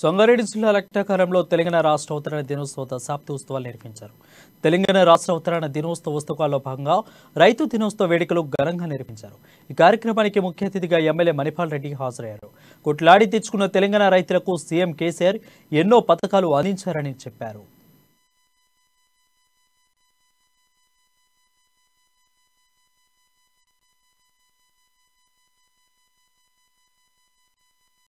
సొంగారెడ్డి జిల్లా లక్టాకారంలో తెలంగాణ రాష్ట్ర ఉత్తరాయణ దినోత్సవ దశాబ్ద ఉత్సవాలు నిర్వహించారు తెలంగాణ రాష్ట్ర ఉత్తరాయణ దినోత్సవ ఉత్సవాల్లో భాగంగా రైతు దినోత్సవ వేడుకలు ఘనంగా నిర్వహించారు ఈ కార్యక్రమానికి ముఖ్య అతిథిగా ఎమ్మెల్యే మణిపాల్ రెడ్డి హాజరయ్యారు కొట్లాడి తెచ్చుకున్న తెలంగాణ రైతులకు సీఎం కేసీఆర్ ఎన్నో పథకాలు అందించారని చెప్పారు